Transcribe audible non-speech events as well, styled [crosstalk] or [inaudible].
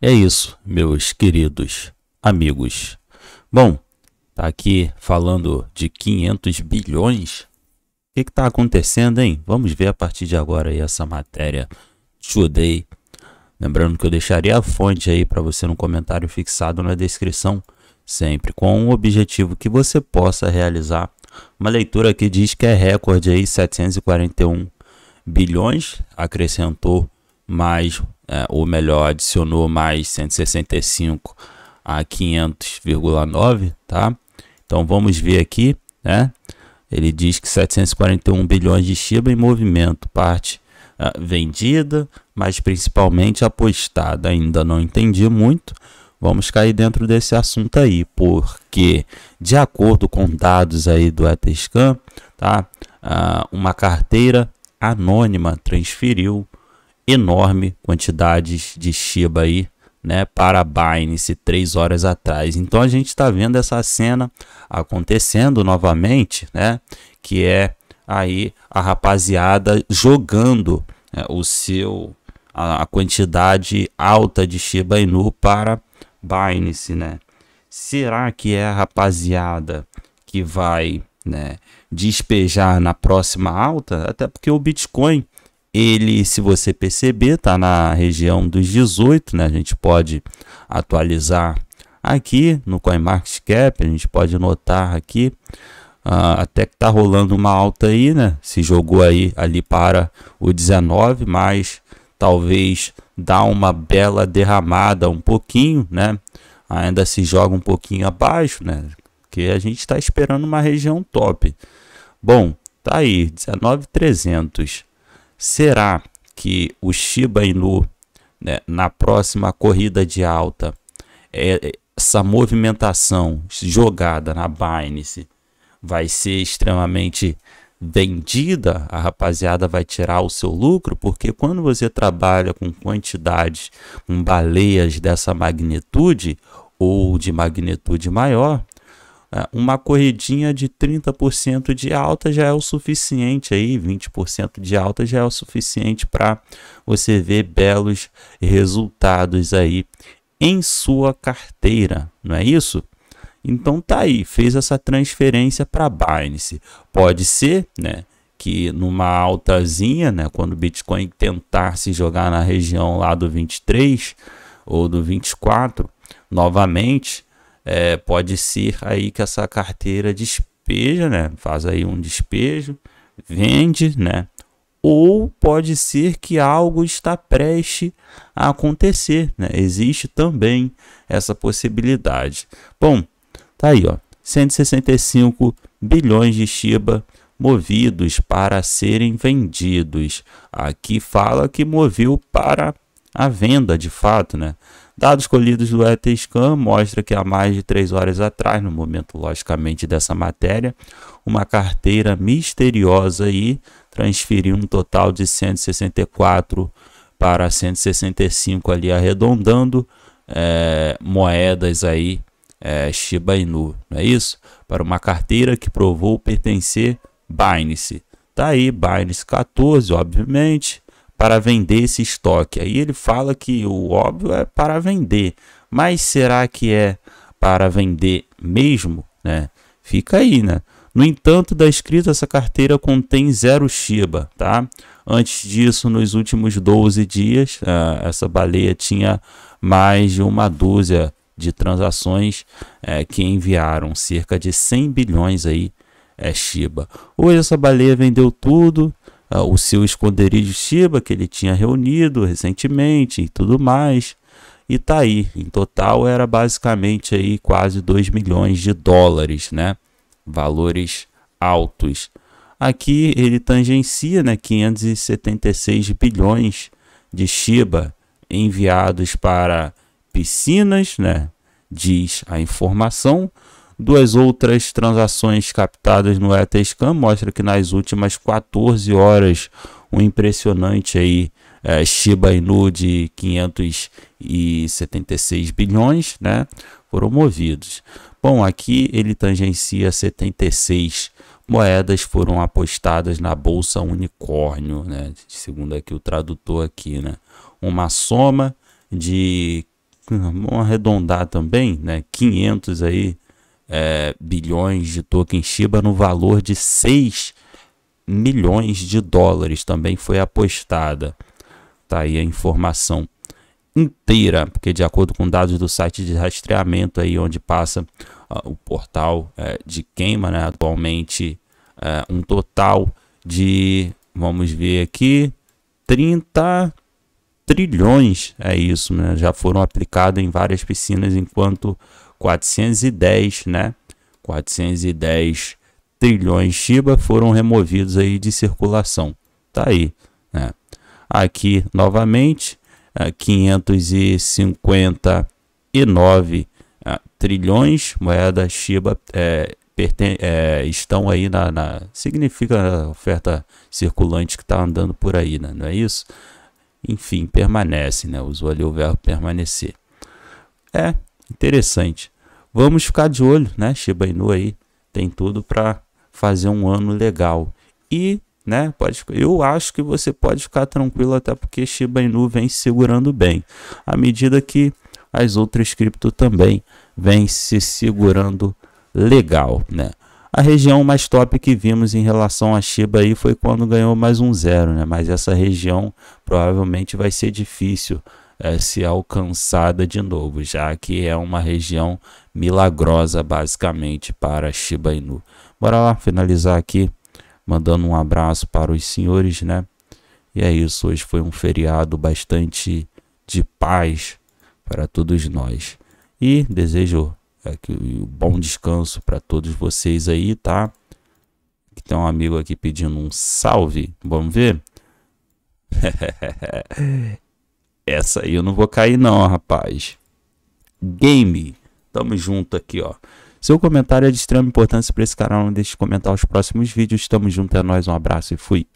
É isso, meus queridos amigos. Bom, tá aqui falando de 500 bilhões. O que está acontecendo, hein? Vamos ver a partir de agora aí essa matéria Today. Lembrando que eu deixaria a fonte aí para você no comentário fixado na descrição, sempre com o objetivo que você possa realizar. Uma leitura que diz que é recorde aí 741 bilhões, acrescentou mais, é, ou melhor, adicionou mais 165 a 500,9, tá? Então vamos ver aqui, né? Ele diz que 741 bilhões de Shiba em movimento, parte é, vendida, mas principalmente apostada. Ainda não entendi muito. Vamos cair dentro desse assunto aí, porque de acordo com dados aí do ETScan, tá? Uh, uma carteira anônima transferiu enorme quantidades de Shiba aí, né, para a Binance três horas atrás. Então a gente está vendo essa cena acontecendo novamente, né, que é aí a rapaziada jogando né, o seu a, a, quantidade alta de Shiba Inu para Binance, né? Será que é a rapaziada que vai né, despejar na próxima alta? Até porque o Bitcoin ele, se você perceber, está na região dos 18, né? A gente pode atualizar aqui no CoinMarketCap, a gente pode notar aqui Uh, até que está rolando uma alta aí, né? Se jogou aí ali para o 19, mas talvez dá uma bela derramada um pouquinho, né? Ainda se joga um pouquinho abaixo, né? Que a gente está esperando uma região top. Bom, tá aí 19.300. Será que o Shiba Inu, né, na próxima corrida de alta, é, é, essa movimentação jogada na Binance vai ser extremamente vendida, a rapaziada vai tirar o seu lucro, porque quando você trabalha com quantidades, com baleias dessa magnitude ou de magnitude maior, é, uma corridinha de 30% de alta já é o suficiente aí, 20% de alta já é o suficiente para você ver belos resultados aí em sua carteira, não é isso? Então tá aí, fez essa transferência para Binance. Pode ser, né? que numa altazinha, né, quando o Bitcoin tentar se jogar na região lá do 23 ou do 24, novamente é, pode ser aí que essa carteira despeja, né? Faz aí um despejo, vende, né? Ou pode ser que algo está preste a acontecer, né? Existe também essa possibilidade. Bom, tá aí, ó. 165 bilhões de Shiba movidos para serem vendidos. Aqui fala que moveu para a venda, de fato, né? Dados colhidos do ETScan mostra que há mais de três horas atrás, no momento logicamente dessa matéria, uma carteira misteriosa aí transferiu um total de 164 para 165 ali arredondando é, moedas aí é, Shiba Inu, não é isso? Para uma carteira que provou pertencer Binance. Tá aí Binance 14, obviamente, para vender esse estoque. Aí ele fala que o óbvio é para vender, mas será que é para vender mesmo? Né? Fica aí, né? No entanto, da tá escrita, essa carteira contém zero Shiba, tá? Antes disso, nos últimos 12 dias, ah, essa baleia tinha mais de uma dúzia de transações eh, que enviaram cerca de 100 bilhões aí é Shiba. Hoje essa baleia vendeu tudo ah, o seu esconderijo Shiba que ele tinha reunido recentemente e tudo mais. E tá aí, em total era basicamente aí quase 2 milhões de dólares, né? Valores altos. Aqui ele tangencia, né, 576 bilhões de Shiba enviados para piscinas, né? Diz a informação, Duas outras transações captadas no ETHscan mostram que nas últimas 14 horas um impressionante aí é, Shiba Inu de 576 bilhões, né, foram movidos. Bom, aqui ele tangencia 76 moedas foram apostadas na bolsa unicórnio, né, segundo aqui o tradutor aqui, né, uma soma de vamos arredondar também, né, 500 aí é, bilhões de token Shiba no valor de 6 milhões de dólares. Também foi apostada. Tá aí a informação inteira, porque de acordo com dados do site de rastreamento aí onde passa uh, o portal uh, de queima, né, atualmente uh, um total de, vamos ver aqui, 30 trilhões, é isso, né, já foram aplicados em várias piscinas enquanto 410, né? 410 trilhões Shiba foram removidos aí de circulação. Tá aí, né? Aqui novamente, 559 é, é, trilhões moeda Shiba é, é, estão aí na, na, significa a oferta circulante que está andando por aí, né? não é isso? Enfim, permanece, né? Usou ali o verbo permanecer. É, Interessante. Vamos ficar de olho, né? Shiba Inu aí tem tudo para fazer um ano legal. E, né, pode, eu acho que você pode ficar tranquilo até porque Shiba Inu vem segurando bem. À medida que as outras cripto também vem se segurando legal, né? A região mais top que vimos em relação a Shiba aí foi quando ganhou mais um zero, né? Mas essa região provavelmente vai ser difícil é, eh, ser alcançada de novo, já que é uma região milagrosa basicamente para Shiba Inu. Bora lá finalizar aqui, mandando um abraço para os senhores, né? E é isso, hoje foi um feriado bastante de paz para todos nós. E desejo é, que um bom descanso para todos vocês aí, tá? Que tem um amigo aqui pedindo um salve. Vamos ver? [laughs] Essa aí eu não vou cair, não, rapaz. Game. Tamo junto aqui, ó. Seu comentário é de extrema importância para esse canal. Não deixe de comentar os próximos vídeos. Tamo junto, é nóis. Um abraço e fui.